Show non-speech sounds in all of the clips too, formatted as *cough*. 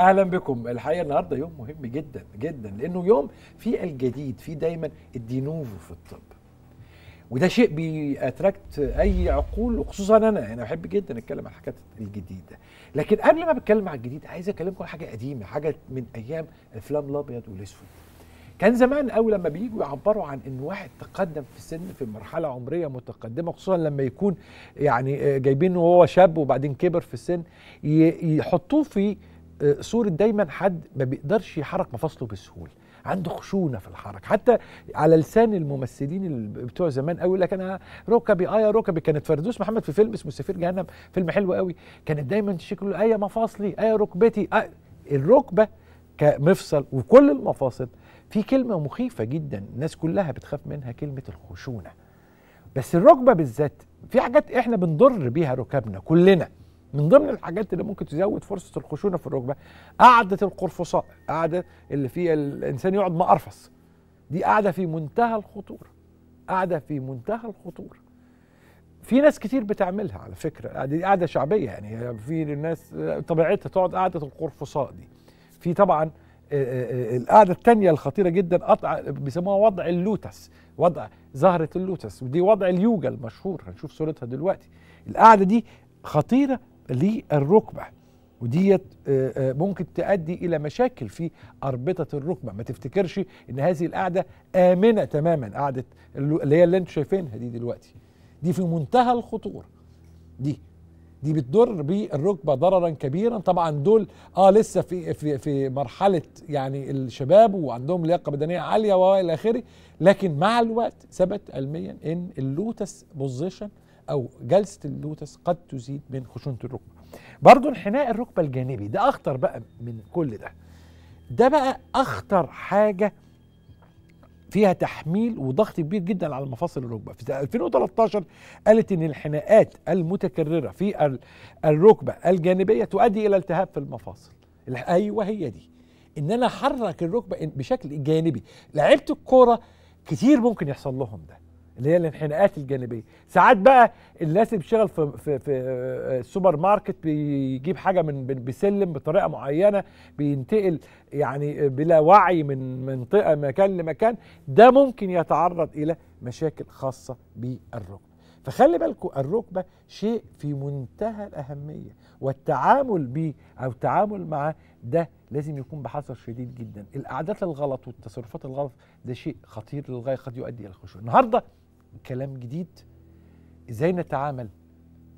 اهلا بكم الحقيقه النهارده يوم مهم جدا جدا لانه يوم في الجديد في دايما الدينوفو في الطب وده شيء بيأتراكت اي عقول وخصوصا انا انا بحب جدا اتكلم عن الحاجات الجديده لكن قبل ما بتكلم عن الجديد عايز اكلمكم عن حاجه قديمه حاجه من ايام الافلام الابيض والاسود كان زمان قوي لما بييجوا يعبروا عن ان واحد تقدم في السن في مرحله عمريه متقدمه خصوصا لما يكون يعني آه، جايبينه وهو شاب وبعدين كبر في السن يحطوه في صوره آه، دايما حد ما بيقدرش يحرك مفاصله بسهوله عنده خشونه في الحركه حتى على لسان الممثلين بتوع زمان قوي لك انا ركبي اه يا ركبي كانت فردوس محمد في فيلم اسمه سفير جهنم فيلم حلو قوي كانت دايما شكله ايه مفاصلي ايه ركبتي آية الركبه كمفصل وكل المفاصل في كلمه مخيفه جدا الناس كلها بتخاف منها كلمه الخشونه بس الركبه بالذات في حاجات احنا بنضر بيها ركابنا كلنا من ضمن الحاجات اللي ممكن تزود فرصه الخشونه في الركبه قعده القرفصاء قعده اللي فيها الانسان يقعد مقرفص دي قاعده في منتهى الخطوره قاعده في منتهى الخطوره في ناس كتير بتعملها على فكره يعني دي قاعده شعبيه يعني في ناس طبيعتها تقعد قاعده القرفصاء دي في طبعا آه، آه، آه، القاعده الثانيه الخطيره جدا قطع بيسموها وضع اللوتس وضع زهره اللوتس ودي وضع اليوجا المشهور هنشوف صورتها دلوقتي القاعده دي خطيره للركبه وديت آه، آه، ممكن تؤدي الى مشاكل في اربطه الركبه ما تفتكرش ان هذه القعده امنه تماما قعده اللي هي اللي انتم شايفينها دي دلوقتي دي في منتهى الخطوره دي دي بتضر بالركبه ضررا كبيرا طبعا دول اه لسه في في في مرحله يعني الشباب وعندهم لياقه بدنيه عاليه والى اخره لكن مع الوقت ثبت علميا ان اللوتس بوزيشن أو جلسة اللوتس قد تزيد من خشونة الركبة برضه انحناء الركبة الجانبي ده أخطر بقى من كل ده ده بقى أخطر حاجة فيها تحميل وضغط كبير جدا على مفاصل الركبه في 2013 قالت ان الانحناءات المتكرره في الركبه الجانبيه تؤدي الى التهاب في المفاصل ايوه هي دي ان انا احرك الركبه بشكل جانبي لعبت الكوره كتير ممكن يحصل لهم ده اللي هي الانحناءات الجانبيه ساعات بقى الناس اللي بتشتغل في في في آه، السوبر ماركت بيجيب حاجه من بسلم بطريقه معينه بينتقل يعني بلا وعي من منطقه مكان لمكان ده ممكن يتعرض الى مشاكل خاصه بالركبه فخلي بالكم الركبه شيء في منتهى الاهميه والتعامل به او التعامل معاه ده لازم يكون بحذر شديد جدا الاعداد الغلط والتصرفات الغلط ده شيء خطير للغايه قد يؤدي الى الخشوع النهارده كلام جديد ازاي نتعامل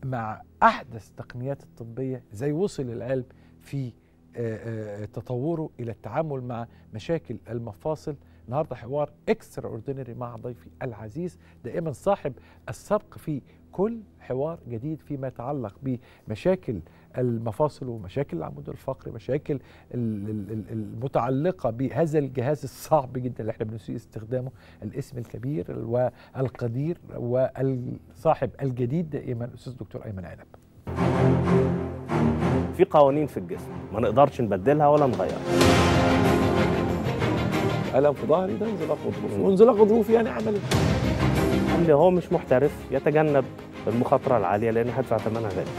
مع احدث التقنيات الطبيه ازاي وصل القلب في آه، آه، تطوره الى التعامل مع مشاكل المفاصل النهارده حوار اكسترا اوردينري مع ضيفي العزيز دائما صاحب السبق في كل حوار جديد فيما يتعلق بمشاكل المفاصل ومشاكل العمود الفقري مشاكل المتعلقة بهذا الجهاز الصعب جدا اللي احنا بنسيء استخدامه الاسم الكبير والقدير والصاحب الجديد دائما الأستاذ دكتور أيمن عنب في قوانين في الجسم ما نقدرش نبدلها ولا نغيرها الم في ظهري ده انزلاق غضروف ظروفي وانزل ظروفي يعني اعمل اللي هو مش محترف يتجنب المخاطره العاليه لان هدفع ثمنها غالي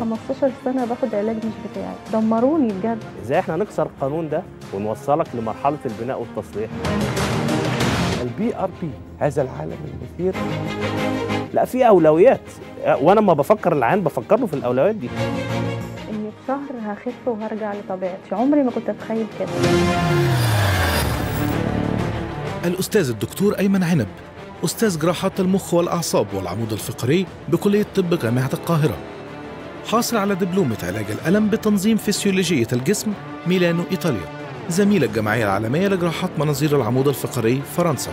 15 سنه باخد علاج مش بتاعي دمروني بجد ازاي احنا نكسر القانون ده ونوصلك لمرحله البناء والتصليح البي ار بي هذا العالم المثير لا في اولويات أه، وانا لما بفكر العين بفكر له في الاولويات دي اني في شهر هخف وهرجع لطبيعتي عمري ما كنت اتخيل كده الاستاذ الدكتور ايمن عنب استاذ جراحات المخ والاعصاب والعمود الفقري بكليه طب جامعه القاهره حاصل على دبلومه علاج الالم بتنظيم فسيولوجيه الجسم ميلانو ايطاليا زميل الجمعيه العالميه لجراحات مناظير العمود الفقري فرنسا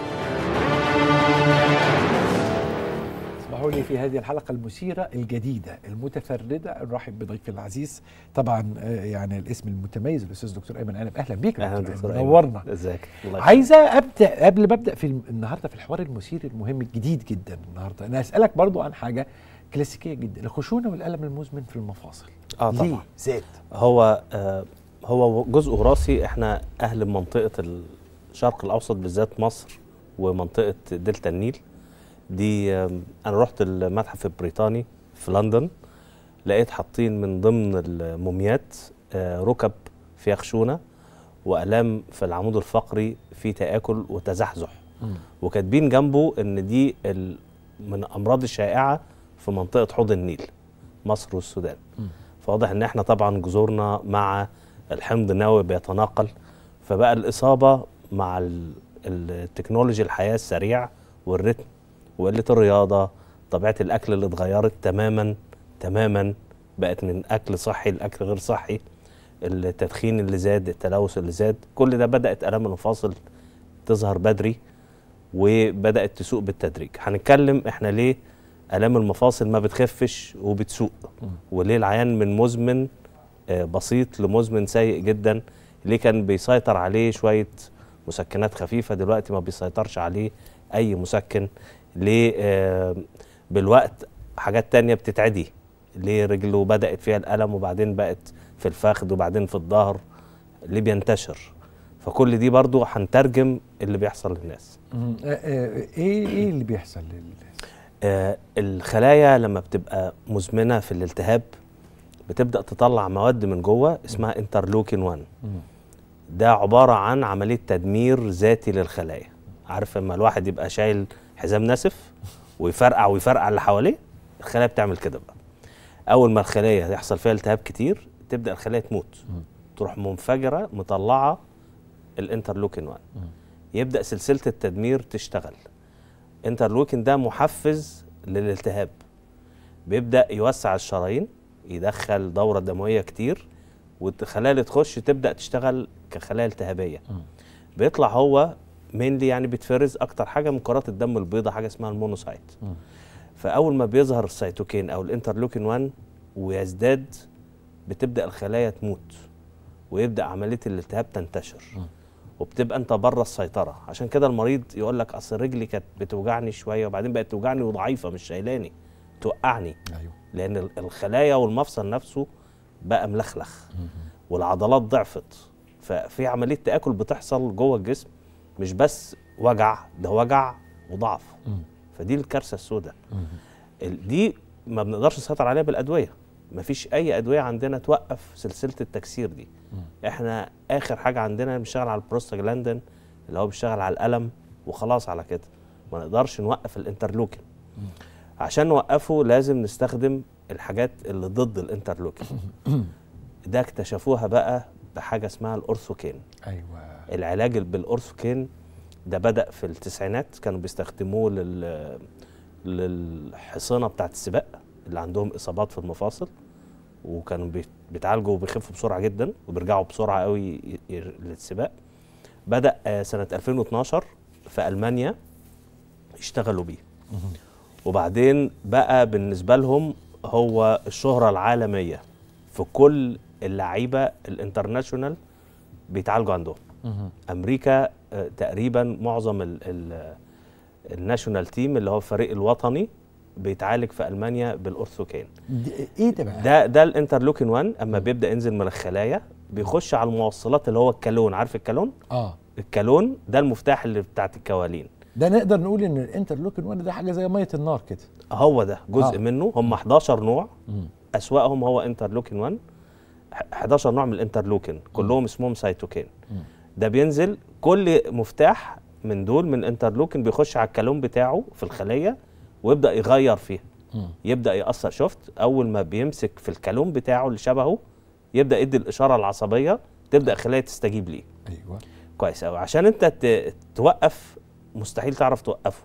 حول في هذه الحلقة المثيرة الجديدة المتفردة نرحب بضيفي العزيز طبعا آه، يعني الاسم المتميز الأستاذ دكتور أيمن أنا أهلا بيك أهلا دكتور أيمن نورنا ازيك عايزة أبدأ قبل ما أبدأ في النهاردة في الحوار المثير المهم الجديد جدا النهاردة أنا هسألك برضو عن حاجة كلاسيكية جدا الخشونة والألم المزمن في المفاصل آه طبعا ليه زاد هو آه هو جزء وراثي احنا أهل منطقة الشرق الأوسط بالذات مصر ومنطقة دلتا النيل دي انا رحت المتحف البريطاني في لندن لقيت حاطين من ضمن الموميات آه، ركب في خشونه والام في العمود الفقري في تاكل وتزحزح وكاتبين جنبه ان دي من الامراض الشائعه في منطقه حوض النيل مصر والسودان فواضح ان احنا طبعا جذورنا مع الحمض النووي بيتناقل فبقى الاصابه مع التكنولوجي الحياه السريع والريتم وقله الرياضه طبيعه الاكل اللي اتغيرت تماما تماما بقت من اكل صحي لاكل غير صحي التدخين اللي زاد التلوث اللي زاد كل ده بدات الام المفاصل تظهر بدري وبدات تسوق بالتدريج هنتكلم احنا ليه الام المفاصل ما بتخفش وبتسوق وليه العيان من مزمن آه، بسيط لمزمن سيء جدا ليه كان بيسيطر عليه شويه مسكنات خفيفه دلوقتي ما بيسيطرش عليه اي مسكن ليه بالوقت حاجات تانية بتتعدي ليه رجله بدأت فيها الألم وبعدين بقت في الفخذ وبعدين في الظهر ليه بينتشر فكل دي برضو هنترجم اللي بيحصل للناس آه، آه، ايه ايه اللي بيحصل للناس آه الخلايا لما بتبقى مزمنه في الالتهاب بتبدا تطلع مواد من جوه اسمها انترلوكين 1 ده عباره عن عمليه تدمير ذاتي للخلايا عارف لما الواحد يبقى شايل حزام ناسف ويفرقع ويفرقع اللي حواليه الخلايا بتعمل كده بقى اول ما الخليه يحصل فيها التهاب كتير تبدا الخليه تموت تروح منفجره مطلعه الانترلوكين 1 يبدا سلسله التدمير تشتغل انترلوكين ده محفز للالتهاب بيبدا يوسع الشرايين يدخل دوره دمويه كتير والخلايا اللي تخش تبدا تشتغل كخلايا التهابيه بيطلع هو مينلي يعني بتفرز اكتر حاجه من كرات الدم البيضاء حاجه اسمها المونوسايت فاول ما بيظهر السيتوكين او الانترلوكين 1 ويزداد بتبدا الخلايا تموت ويبدا عمليه الالتهاب تنتشر وبتبقى انت بره السيطره عشان كده المريض يقول لك اصل رجلي كانت بتوجعني شويه وبعدين بقت توجعني وضعيفه مش شايلاني توقعني أيوه. لان الخلايا والمفصل نفسه بقى ملخلخ والعضلات ضعفت ففي عمليه تاكل بتحصل جوه الجسم مش بس وجع ده وجع وضعف فدي الكارثه السوداء دي ما بنقدرش نسيطر عليها بالادويه ما فيش اي ادويه عندنا توقف سلسله التكسير دي احنا اخر حاجه عندنا بنشتغل على البروستاجلاندين اللي هو بيشتغل على الالم وخلاص على كده ما نقدرش نوقف الانترلوكين عشان نوقفه لازم نستخدم الحاجات اللي ضد الانترلوكين ده اكتشفوها بقى بحاجه اسمها الاورثوكين ايوه العلاج بالاورسوكين ده بدا في التسعينات كانوا بيستخدموه لل للحصانه بتاعه السباق اللي عندهم اصابات في المفاصل وكانوا بيتعالجوا وبيخفوا بسرعه جدا وبيرجعوا بسرعه قوي للسباق بدا آه، سنه 2012 في المانيا اشتغلوا بيه وبعدين بقى بالنسبه لهم هو الشهره العالميه في كل اللعيبه الانترناشونال بيتعالجوا عندهم امريكا آه، تقريبا معظم الناشونال تيم اللي هو الفريق الوطني بيتعالج في المانيا بالارثوكين ايه ده بقى ده ده الانترلوكين 1 اما بيبدا ينزل من الخلايا بيخش على الموصلات اللي هو الكالون عارف الكالون اه الكالون ده المفتاح اللي بتاعت الكوالين ده نقدر نقول ان الانترلوكين 1 ده حاجه زي ميه النار كده هو ده جزء آه. منه هم 11 نوع اسواقهم هو انترلوكين 1 11 نوع من الانترلوكين كلهم اسمهم سايتوكين مم. ده بينزل كل مفتاح من دول من انترلوكن بيخش على الكالون بتاعه في الخليه ويبدا يغير فيها يبدا ياثر شفت اول ما بيمسك في الكالون بتاعه اللي شبهه يبدا يدي الاشاره العصبيه تبدا الخليه تستجيب ليه ايوه كويس قوي عشان انت توقف مستحيل تعرف توقفه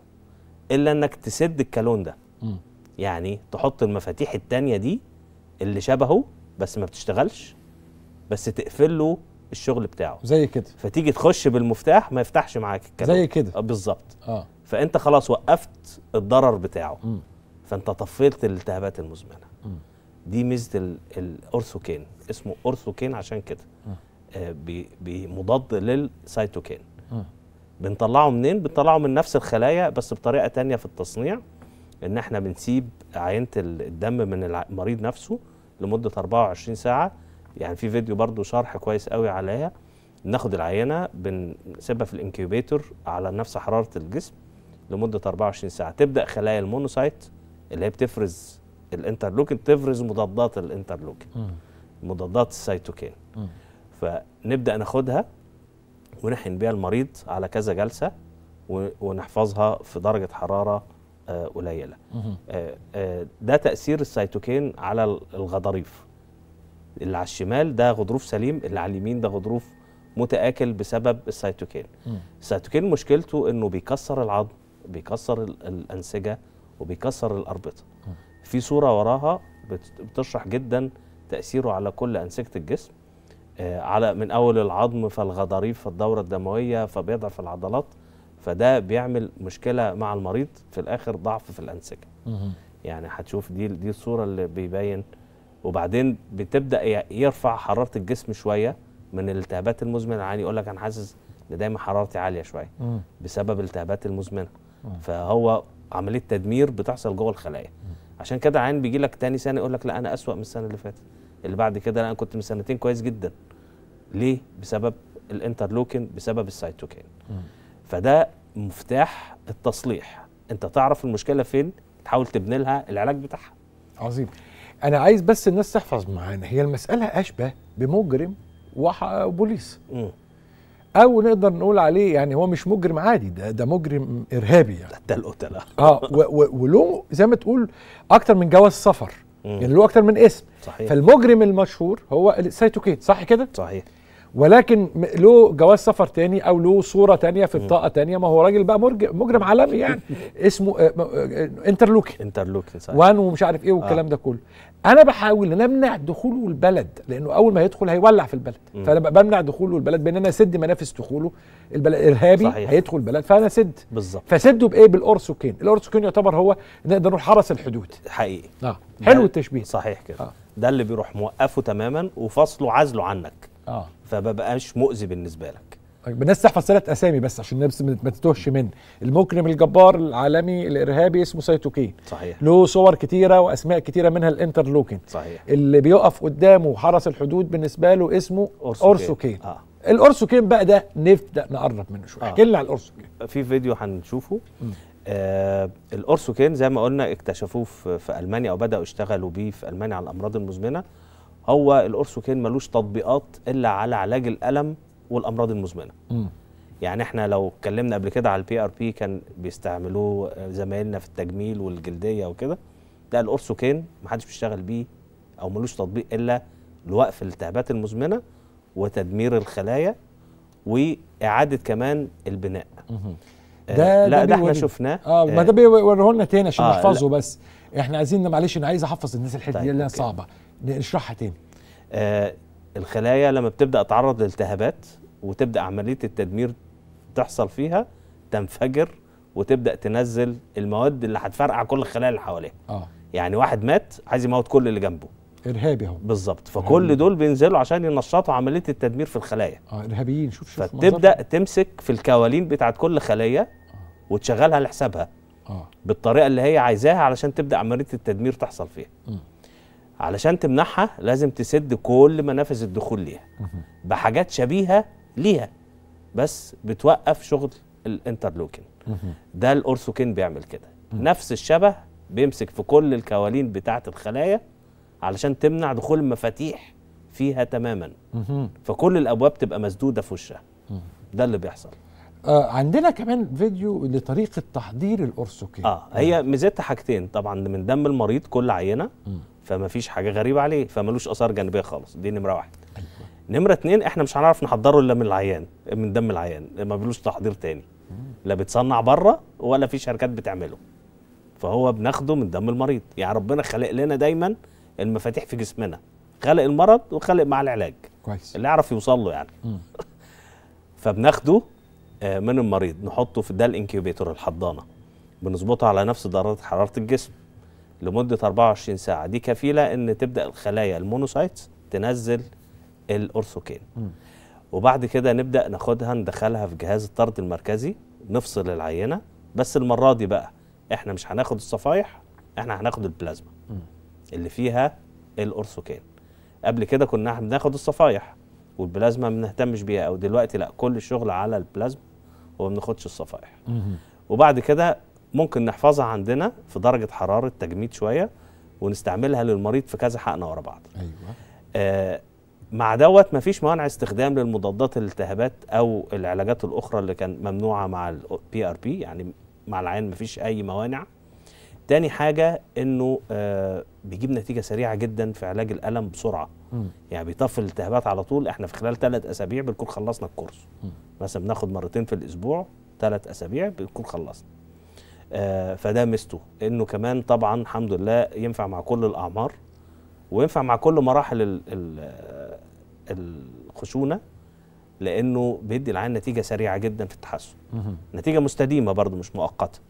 الا انك تسد الكالون ده م. يعني تحط المفاتيح التانية دي اللي شبهه بس ما بتشتغلش بس تقفل له الشغل بتاعه زي كده فتيجي تخش بالمفتاح ما يفتحش معاك الكلام زي كده آه، بالظبط اه فانت خلاص وقفت الضرر بتاعه م. فانت طفيت الالتهابات المزمنه م. دي ميزه الاورثوكين اسمه اورثوكين عشان كده آه مضاد للسيتوكين بنطلعه منين بنطلعه من نفس الخلايا بس بطريقه تانية في التصنيع ان احنا بنسيب عينه الدم من المريض نفسه لمده 24 ساعه يعني في فيديو برضو شرح كويس قوي عليها ناخد العينه بنسيبها في الانكيوبيتور على نفس حراره الجسم لمده 24 ساعه تبدا خلايا المونوسايت اللي هي بتفرز الانترلوكين تفرز مضادات الانترلوكين مضادات السيتوكين فنبدا ناخدها ونحن بيها المريض على كذا جلسه ونحفظها في درجه حراره آه، قليله آه، آه، ده تاثير السيتوكين على الغضاريف اللي على الشمال ده غضروف سليم اللي على اليمين ده غضروف متآكل بسبب السيتوكين السيتوكين مشكلته انه بيكسر العظم بيكسر الأنسجة وبيكسر الأربطة في صورة وراها بتشرح جدا تأثيره على كل أنسجة الجسم آه، على من أول العظم فالغضاريف فالدورة الدموية فبيضعف العضلات فده بيعمل مشكلة مع المريض في الآخر ضعف في الأنسجة يعني هتشوف دي دي الصورة اللي بيبين وبعدين بتبدا يرفع حراره الجسم شويه من الالتهابات المزمنه يعني يقول لك انا حاسس ان دايما حرارتي عاليه شويه بسبب الالتهابات المزمنه فهو عمليه تدمير بتحصل جوه الخلايا عشان كده عين بيجي لك تاني سنه يقول لك لا انا اسوا من السنه اللي فاتت اللي بعد كده لا انا كنت من سنتين كويس جدا ليه بسبب الانترلوكين بسبب السيتوكين فده مفتاح التصليح انت تعرف المشكله فين تحاول تبني لها العلاج بتاعها عظيم انا عايز بس الناس تحفظ معانا هي المساله اشبه بمجرم وبوليس او نقدر نقول عليه يعني هو مش مجرم عادي ده ده مجرم ارهابي يعني ده القتله اه وله زي ما تقول اكتر من جواز سفر يعني له اكتر من اسم صحيح. فالمجرم المشهور هو السايتوكين صح كده صحيح ولكن له جواز سفر تاني او له صوره تانية في بطاقه تانية ما هو راجل بقى مجرم عالمي يعني *laughs* اسمه آه، آه، انترلوكي انترلوكي صحيح وان ومش عارف ايه والكلام آه. ده كله انا بحاول ان امنع دخوله البلد لانه اول ما يدخل هيولع في البلد م. فانا بمنع دخوله البلد بان انا اسد منافس دخوله البلد ارهابي صحيح. هيدخل البلد فانا سد بالظبط فسده بايه بالارسوكين الارسوكين يعتبر هو نقدر نقول حرس الحدود حقيقي اه حلو التشبيه صحيح كده آه. ده اللي بيروح موقفه تماما وفصله عزله عنك اه فمبقاش مؤذي بالنسبه لك طيب، الناس تحفظ ثلاث اسامي بس عشان الناس ما تتوهش من المجرم الجبار العالمي الارهابي اسمه سايتوكين صحيح له صور كتيره واسماء كتيره منها الانترلوكين صحيح اللي بيقف قدامه حرس الحدود بالنسبه له اسمه اورسوكين آه. الاورسوكين بقى ده نبدا نقرب منه شويه آه. احكي آه. لنا على الاورسوكين في فيديو هنشوفه آه الاورسوكين زي ما قلنا اكتشفوه في المانيا او بداوا يشتغلوا بيه في المانيا على الامراض المزمنه هو الاورسوكين ملوش تطبيقات الا على علاج الالم والامراض المزمنه م. يعني احنا لو اتكلمنا قبل كده على البي ار بي كان بيستعملوه زمايلنا في التجميل والجلديه وكده لا الاورسوكين محدش بيشتغل بيه او ملوش تطبيق الا لوقف الالتهابات المزمنه وتدمير الخلايا واعاده كمان البناء آه، ده آه لا ده, ده احنا شفناه اه ما آه. ده بيوريه لنا تاني عشان آه نحفظه بس احنا عايزين معلش انا عايز احفظ الناس الحته طيب دي اللي صعبه نشرحها تاني آه الخلايا لما بتبدا تعرض لالتهابات وتبدا عمليه التدمير تحصل فيها تنفجر وتبدا تنزل المواد اللي هتفرقع كل الخلايا اللي حواليها اه يعني واحد مات عايز يموت كل اللي جنبه ارهابي اهو بالظبط فكل دول بينزلوا عشان ينشطوا عمليه التدمير في الخلايا اه ارهابيين شوف شوف فتبدا مزرق. تمسك في الكوالين بتاعه كل خليه آه. وتشغلها لحسابها آه. بالطريقه اللي هي عايزاها علشان تبدا عمليه التدمير تحصل فيها م. علشان تمنعها لازم تسد كل منافذ الدخول ليها بحاجات شبيهه ليها بس بتوقف شغل الانترلوكن ده الاورثوكين بيعمل كده نفس الشبه بيمسك في كل الكوالين بتاعه الخلايا علشان تمنع دخول المفاتيح فيها تماما فكل الابواب تبقى مسدوده في وشها ده اللي بيحصل آه عندنا كمان فيديو لطريقه تحضير الاورثوكين اه هي ميزتها حاجتين طبعا من دم المريض كل عينه فما فيش حاجه غريبه عليه فملوش اثار جانبيه خالص دي نمره واحد أيوة. نمره اتنين احنا مش هنعرف نحضره الا من العيان من دم العيان ملوش تحضير تاني لا بتصنع بره ولا في شركات بتعمله فهو بناخده من دم المريض يعني ربنا خلق لنا دايما المفاتيح في جسمنا خلق المرض وخلق مع العلاج كويس اللي يعرف يوصل له يعني *laughs* فبناخده آه، من المريض نحطه في ده الانكيوبيتور الحضانه بنظبطه على نفس درجه حراره الجسم لمدة 24 ساعة دي كفيلة أن تبدأ الخلايا المونوسايتس تنزل الأرثوكين وبعد كده نبدأ ناخدها ندخلها في جهاز الطرد المركزي نفصل العينة بس المرة دي بقى احنا مش هناخد الصفايح احنا هناخد البلازما اللي فيها الأرثوكين قبل كده كنا بناخد الصفايح والبلازما ما بنهتمش بيها او دلوقتي لا كل الشغل على البلازما وما بناخدش الصفائح وبعد كده ممكن نحفظها عندنا في درجه حراره تجميد شويه ونستعملها للمريض في كذا حقنه ورا بعض ايوه آه مع دوت مفيش موانع استخدام للمضادات الالتهابات او العلاجات الاخرى اللي كان ممنوعه مع البي ار بي يعني مع العين مفيش اي موانع تاني حاجه انه آه بيجيب نتيجه سريعه جدا في علاج الالم بسرعه م. يعني بيطفي الالتهابات على طول احنا في خلال ثلاث اسابيع بنكون خلصنا الكورس م. مثلا بناخد مرتين في الاسبوع ثلاث اسابيع بنكون خلصنا آه، فده ميزته انه كمان طبعا الحمد لله ينفع مع كل الاعمار وينفع مع كل مراحل الخشونه لانه بيدي العين نتيجه سريعه جدا في التحسن نتيجه مستديمه برضو مش مؤقته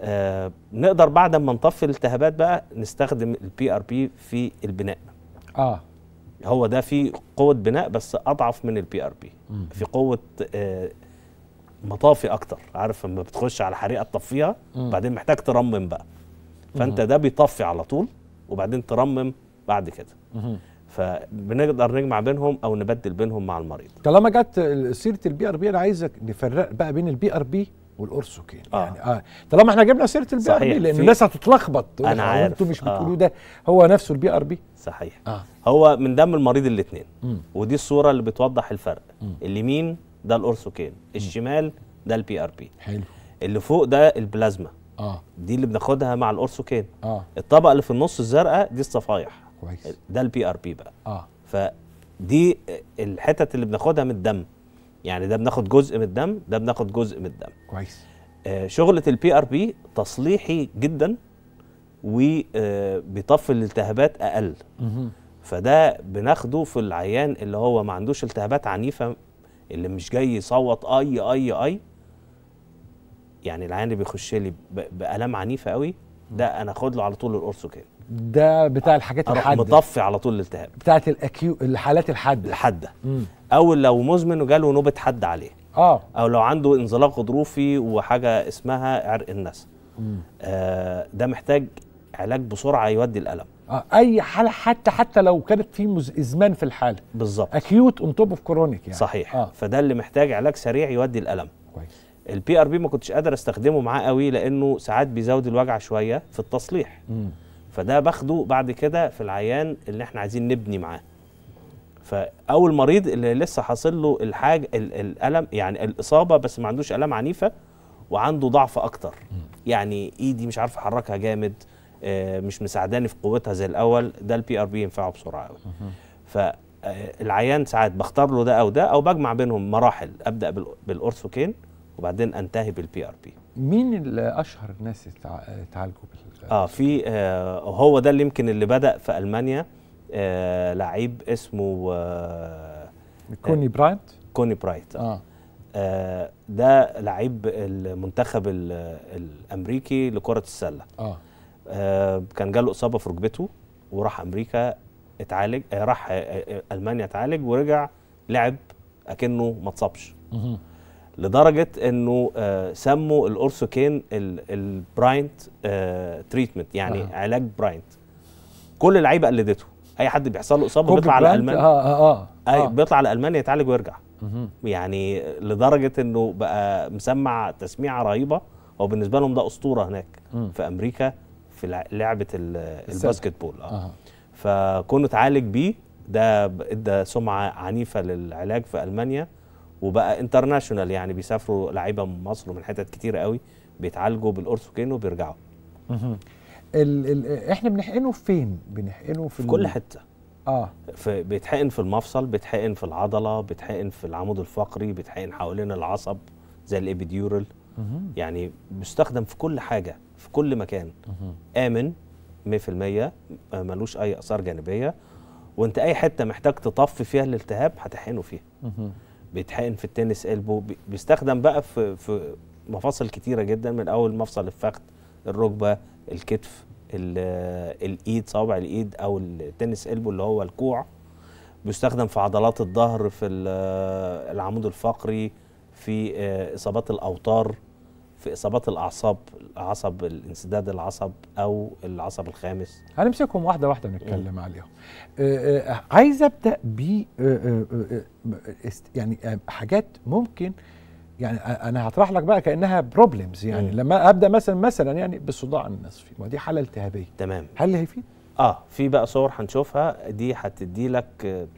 آه نقدر بعد ما نطفي الالتهابات بقى نستخدم البي ار بي في البناء اه هو ده في قوه بناء بس اضعف من البي ار بي في قوه آه مطافي اكتر عارف لما بتخش على حريقه تطفيها بعدين محتاج ترمم بقى فانت ده بيطفي على طول وبعدين ترمم بعد كده فبنقدر نجمع بينهم او نبدل بينهم مع المريض طالما جت سيره البي ار بي انا عايزك نفرق بقى بين البي ار بي والارسوكين آه. يعني اه طالما احنا جبنا سيره البي ار بي لان الناس هتتلخبط انا عارف انتوا مش آه. بتقولوا آه. ده هو نفسه البي ار بي صحيح آه. هو من دم المريض الاثنين ودي الصوره اللي بتوضح الفرق اليمين ده الأورسوكين الشمال ده البي ار بي حلو اللي فوق ده البلازما اه دي اللي بناخدها مع الأورسوكين اه الطبقة اللي في النص الزرقاء دي الصفايح كويس ده البي ار بي بقى اه فدي الحتت اللي بناخدها من الدم يعني ده بناخد جزء من الدم ده بناخد جزء من الدم كويس آه شغله البي ار بي تصليحي جدا وبيطفي آه، الالتهابات اقل مه. فده بناخده في العيان اللي هو ما عندوش التهابات عنيفه اللي مش جاي يصوت اي اي اي يعني العيان اللي بيخش لي بالام عنيفه قوي ده انا اخد له على طول القرصوكان ده بتاع الحاجات الحاده مطفي على طول الالتهاب بتاعت الاكيو الحالات الحاده الحاده او لو مزمن وجاله نوبه حد عليه اه او لو عنده انزلاق غضروفي وحاجه اسمها عرق النسا آه ده محتاج علاج بسرعه يودي الالم اه اي حاله حتى حتى لو كانت في ازمان في الحاله بالظبط اكيوت اون توب اوف كرونيك يعني صحيح آه. فده اللي محتاج علاج سريع يودي الالم كويس البي ار بي ما كنتش قادر استخدمه معاه قوي لانه ساعات بيزود الوجع شويه في التصليح م. فده باخده بعد كده في العيان اللي احنا عايزين نبني معاه او المريض اللي لسه حاصل له الحاج الالم يعني الاصابه بس ما عندوش الام عنيفه وعنده ضعف اكتر مم. يعني ايدي مش عارف احركها جامد آه، مش مساعداني في قوتها زي الاول ده البي ار بي ينفعه بسرعه قوي فالعيان آه، ساعات بختار له ده او ده او بجمع بينهم مراحل ابدا بالاورثوكين وبعدين انتهي بالبي ار بي مين اللي اشهر الناس اتعالجوا بال اه في آه هو ده اللي يمكن اللي بدا في المانيا آه لعيب اسمه آه كوني برايت كوني برايت آه. آه ده لعيب المنتخب الامريكي لكره السله اه آه، كان جاله اصابه في ركبته وراح امريكا اتعالج آه، راح آه، المانيا اتعالج ورجع لعب اكنه ما اتصابش لدرجه انه سموا الأورسوكين البراينت تريتمنت يعني آه. علاج براينت كل اللعيبه قلدته اي حد بيحصل له اصابه بيطلع على المانيا آه, آه, آه, آه. بيطلع على المانيا يتعالج ويرجع يعني لدرجه انه بقى مسمع تسميعه رهيبه وبالنسبه لهم ده اسطوره هناك في امريكا في لعبه الباسكت بول اه فكونه اتعالج بيه ده ادى سمعه عنيفه للعلاج في المانيا وبقى انترناشونال يعني بيسافروا لعيبه من مصر ومن حتت كتيره قوي بيتعالجوا بالاورثوكين وبيرجعوا ال ال احنا بنحقنه فين بنحقنه في, في كل حته اه في بيتحقن في المفصل بيتحقن في العضله بيتحقن في العمود الفقري بيتحقن حوالين العصب زي الابيديورال يعني بيستخدم في كل حاجه في كل مكان امن 100% آه، ملوش اي اثار جانبيه وانت اي حته محتاج تطفي فيها الالتهاب هتحقنه فيها بيتحقن في التنس قلبه بيستخدم بقى في في مفاصل كتيره جدا من اول مفصل الفخذ الركبه الكتف الايد صوابع الايد او التنس قلبه اللي هو الكوع بيستخدم في عضلات الظهر في العمود الفقري في آه، اصابات الاوتار في اصابات الاعصاب عصب الانسداد العصب او العصب الخامس هنمسكهم واحده واحده نتكلم عليهم آه، آه، عايز ابدا ب آه، يعني حاجات ممكن يعني انا هطرح لك بقى كانها بروبلمز يعني م. لما ابدا مثلا مثلا يعني بالصداع النصفي ما دي حاله التهابيه تمام هل هيفيد اه في بقى صور هنشوفها دي هتدي لك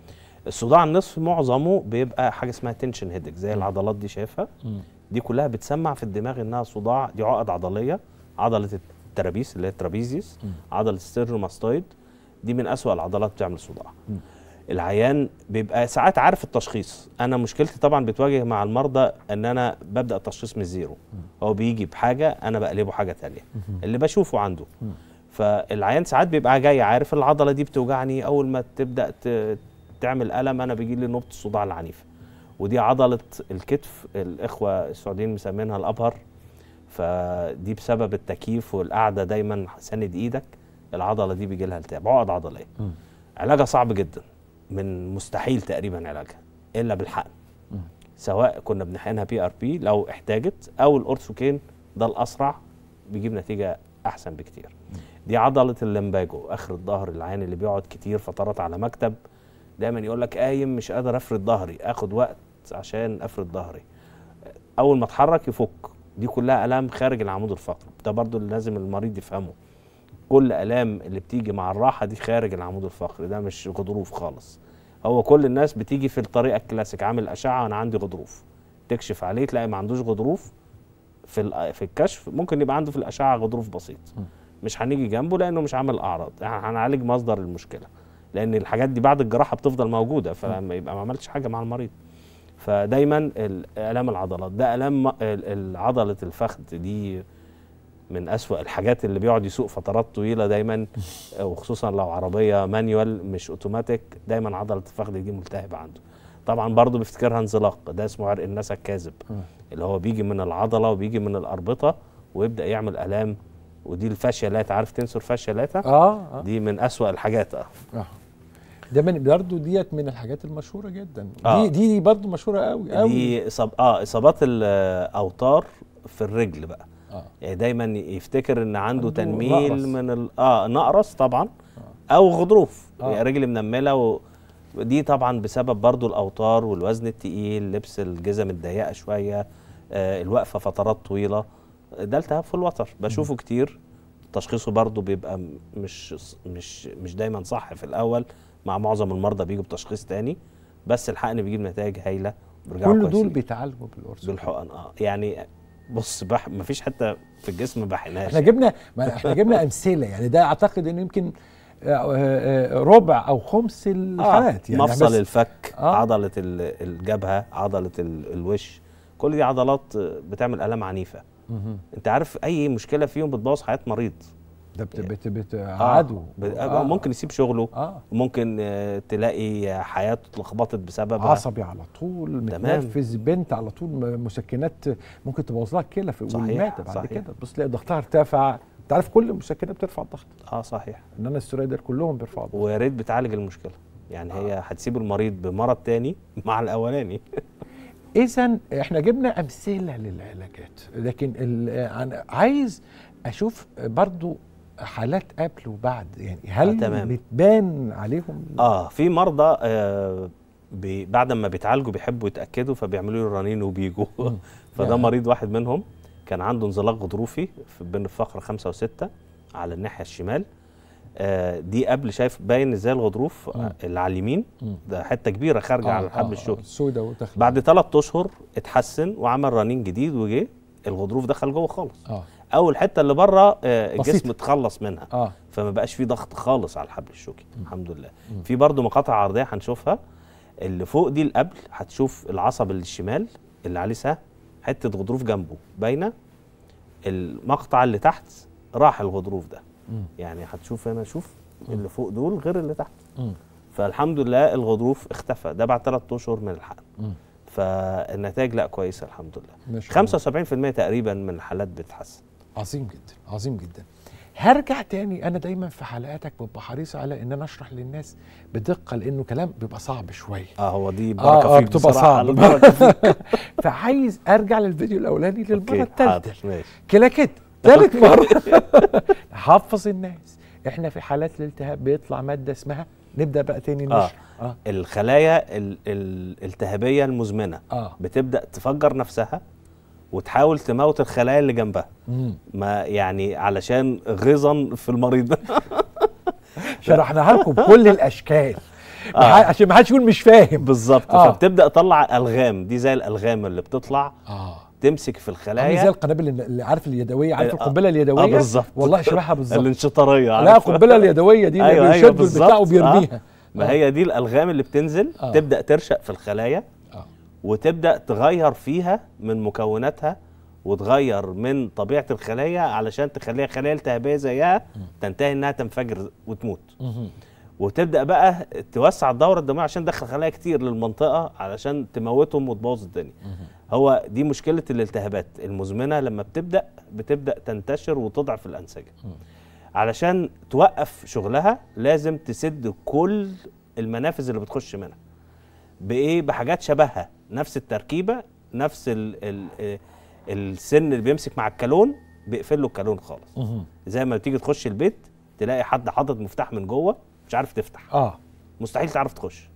الصداع النصفي معظمه بيبقى حاجه اسمها تنشن هيدك زي العضلات دي شايفها دي كلها بتسمع في الدماغ انها صداع دي عقد عضليه عضله الترابيس اللي هي الترابيزيس عضله السيرماستويد دي من اسوأ العضلات بتعمل صداع العيان بيبقى ساعات عارف التشخيص انا مشكلتي طبعا بتواجه مع المرضى ان انا ببدا التشخيص من الزيرو هو بيجي بحاجه انا بقلبه حاجه ثانيه اللي بشوفه عنده فالعيان ساعات بيبقى جاي عارف العضله دي بتوجعني اول ما تبدا تعمل الم انا بيجي لي نبض الصداع العنيف ودي عضله الكتف الاخوه السعوديين مسمينها الابهر فدي بسبب التكييف والقعده دايما ساند ايدك العضله دي بيجي لها التهاب عقد عضليه علاجها صعب جدا من مستحيل تقريبا علاجها الا بالحقن سواء كنا بنحقنها بي ار بي لو احتاجت او الاورثوكين ده الاسرع بيجيب نتيجه احسن بكتير دي عضله اللمباجو اخر الظهر العين اللي بيقعد كتير فترات على مكتب دايما يقول لك قايم مش قادر افرد ظهري اخد وقت عشان افرد ظهري اول ما اتحرك يفك دي كلها الام خارج العمود الفقري ده برضو اللي لازم المريض يفهمه كل الام اللي بتيجي مع الراحه دي خارج العمود الفقري ده مش غضروف خالص هو كل الناس بتيجي في الطريقه الكلاسيك عامل اشعه انا عندي غضروف تكشف عليه تلاقي ما عندوش غضروف في في الكشف ممكن يبقى عنده في الاشعه غضروف بسيط مش هنيجي جنبه لانه مش عامل اعراض يعني هنعالج مصدر المشكله لان الحاجات دي بعد الجراحه بتفضل موجوده فلما يبقى ما عملتش حاجه مع المريض فدايما الام العضلات ده الام عضله الفخذ دي من أسوأ الحاجات اللي بيقعد يسوق فترات طويله دايما *laughs* آه، وخصوصا لو عربيه مانيوال مش اوتوماتيك دايما عضله الفخذ دي ملتهبه عنده طبعا برضو بيفتكرها انزلاق ده اسمه عرق النسا الكاذب اللي هو بيجي من العضله وبيجي من الاربطه ويبدا يعمل الام ودي الفاشيه لاتا عارف تنسر فاشيه آه, اه دي من أسوأ الحاجات اه, آه. ده من برضه ديت من الحاجات المشهوره جدا آه. دي دي برضه مشهوره قوي قوي دي إصاب اه اصابات الاوتار في الرجل بقى آه. يعني دايما يفتكر ان عنده, عنده تنميل نقرس. من ال... اه نقرس طبعا آه. او غضروف آه. يعني رجل منمله و... ودي طبعا بسبب برضو الاوتار والوزن التقيل لبس الجزم الضيقه شويه آه الوقفه فترات طويله ده التهاب في الوتر بشوفه كتير تشخيصه برضو بيبقى مش مش مش دايما صح في الاول مع معظم المرضى بيجوا بتشخيص تاني بس الحقن بيجيب نتائج هايله بيرجعوا كل دول بيتعالجوا بالقرص بالحقن اه يعني بص بح مفيش حتى في الجسم بحناش احنا جبنا احنا جبنا امثله يعني ده اعتقد انه يمكن آه، آه، آه، ربع او خمس الحالات يعني مفصل الفك آه عضله الجبهه عضله الوش كل دي عضلات بتعمل الام عنيفه انت عارف اي مشكله فيهم بتبوظ حياه مريض ده بت آه. بت بت آه. عدو آه. آه. ممكن يسيب شغله آه. ممكن آه، تلاقي حياته اتلخبطت بسبب عصبي على طول متنفذ بنت على طول مسكنات ممكن تبوظ لها الكلى والمعده بعد صحيح. كده بص تلاقي ضغطها ارتفع انت عارف كل المسكنات بترفع الضغط اه صحيح انما الستيرويدات كلهم بيرفعوا الضغط ويا ريت بتعالج المشكله يعني آه. هي هتسيب المريض بمرض تاني *laughs* مع الاولاني اذا احنا جبنا امثله للعلاجات لكن عايز اشوف برضو حالات قبل وبعد يعني هل آه بتبان عليهم اه في مرضى آه بي بعد ما بيتعالجوا بيحبوا يتاكدوا فبيعملوا له رنين وبيجوا *laughs* فده يعني مريض واحد منهم كان عنده انزلاق غضروفي في بين الفقره خمسة وستة على الناحيه الشمال آه دي قبل شايف باين ازاي الغضروف آه. اللي على اليمين ده حته كبيره خارجه آه على الحبل آه الشوكي آه، سودا بعد ثلاث اشهر اتحسن وعمل رنين جديد وجه الغضروف دخل جوه خالص آه. او الحته اللي بره آه، الجسم اتخلص منها آه. فما بقاش في ضغط خالص على الحبل الشوكي م. الحمد لله م. في برضو مقاطع عرضيه هنشوفها اللي فوق دي القبل هتشوف العصب الشمال اللي عليه سه حته غضروف جنبه باينه المقطع اللي تحت راح الغضروف ده م. يعني هتشوف هنا شوف اللي فوق دول غير اللي تحت م. فالحمد لله الغضروف اختفى ده بعد ثلاث اشهر من الحقن فالنتائج لا كويسه الحمد لله 75% تقريبا من الحالات بتتحسن عظيم جدا عظيم جدا هرجع تاني انا دايما في حلقاتك ببقى حريص على ان انا اشرح للناس بدقه لانه كلام بيبقى صعب شويه اه هو دي آه، بركه آه, آه فيك بتبقى صعب *laughs* *laughs* فعايز ارجع للفيديو الاولاني للمره الثالثه كده كده ثالث *laughs* مره حفظ الناس احنا في حالات الالتهاب بيطلع ماده اسمها نبدا بقى تاني آه، نشرح آه. آه. الخلايا الالتهابيه المزمنه آه. بتبدا تفجر نفسها وتحاول تموت الخلايا اللي جنبها ما يعني علشان غيظا في المريض *laughs* شرحناها لكم بكل الاشكال آه. عشان ما حدش يقول مش فاهم بالظبط آه. فبتبدا تطلع الغام دي زي الالغام اللي بتطلع آه. تمسك في الخلايا آه، زي القنابل اللي عارف اليدويه عارف آه، القنبله آه، اليدويه آه بالظبط والله شبهها بالظبط الانشطاريه لا القنبله اليدويه دي *laughs* أيوة، اللي أيوة بيشد أيوة البتاع وبيرميها آه. ما هي دي الالغام اللي بتنزل آه. تبدا ترشق في الخلايا وتبدا تغير فيها من مكوناتها وتغير من طبيعه الخلايا علشان تخليها خلايا التهابيه زيها تنتهي انها تنفجر وتموت وتبدا بقى توسع الدوره الدمويه عشان تدخل خلايا كتير للمنطقه علشان تموتهم وتبوظ الدنيا هو دي مشكله الالتهابات المزمنه لما بتبدا بتبدا تنتشر وتضعف الانسجه علشان توقف شغلها لازم تسد كل المنافذ اللي بتخش منها بايه بحاجات شبهها نفس التركيبه نفس الـ الـ آه، السن اللي بيمسك مع الكالون بيقفل له الكالون خالص زي ما تيجي تخش البيت تلاقي حد حاطط مفتاح من جوه مش عارف تفتح اه مستحيل تعرف تخش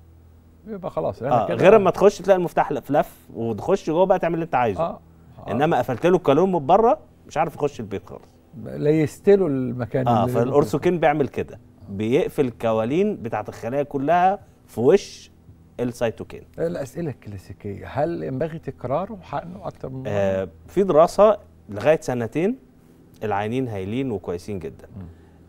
يبقى خلاص يعني آه غير اما تخش تلاقي المفتاح لف لف وتخش جوه بقى تعمل اللي انت عايزه آه. آه. انما قفلت له الكالون من بره مش عارف يخش البيت خالص ليست له المكان اه فالاورسوكين بيعمل كده آه. بيقفل الكوالين بتاعت الخلايا كلها في وش السيتوكين الاسئله الكلاسيكيه هل ينبغي تكراره حقنه اكتر من آه في دراسه لغايه سنتين العيانين هايلين وكويسين جدا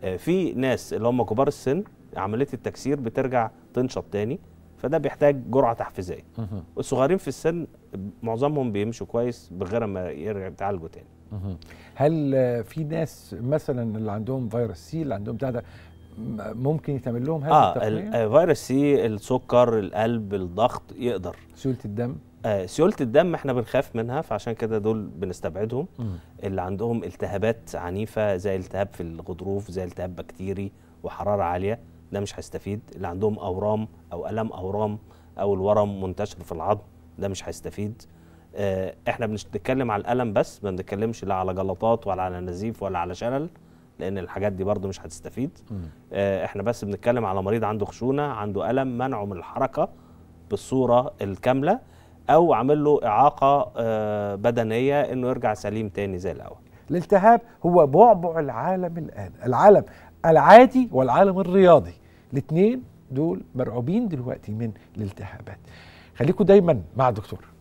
آه في ناس اللي هم كبار السن عمليه التكسير بترجع تنشط تاني فده بيحتاج جرعه تحفيزيه الصغيرين في السن معظمهم بيمشوا كويس بغير ما يرجع يتعالجوا تاني هل في ناس مثلا اللي عندهم فيروس سي اللي عندهم بتاع ده ممكن يتعمل لهم هذا آه التقنيه؟ اه فيروس سي السكر، القلب، الضغط يقدر سيوله الدم آه سيوله الدم احنا بنخاف منها فعشان كده دول بنستبعدهم م. اللي عندهم التهابات عنيفه زي التهاب في الغضروف زي التهاب بكتيري وحراره عاليه ده مش هيستفيد اللي عندهم اورام او الم اورام او الورم منتشر في العظم ده مش هيستفيد آه احنا بنتكلم على الالم بس ما بنتكلمش لا على جلطات ولا على نزيف ولا على شلل لان الحاجات دي برده مش هتستفيد آه احنا بس بنتكلم على مريض عنده خشونه عنده الم منعه من الحركه بالصوره الكامله او عامل له اعاقه آه بدنيه انه يرجع سليم تاني زي الاول الالتهاب هو بعبع العالم الان العالم العادي والعالم الرياضي الاثنين دول مرعوبين دلوقتي من الالتهابات خليكم دايما مع الدكتور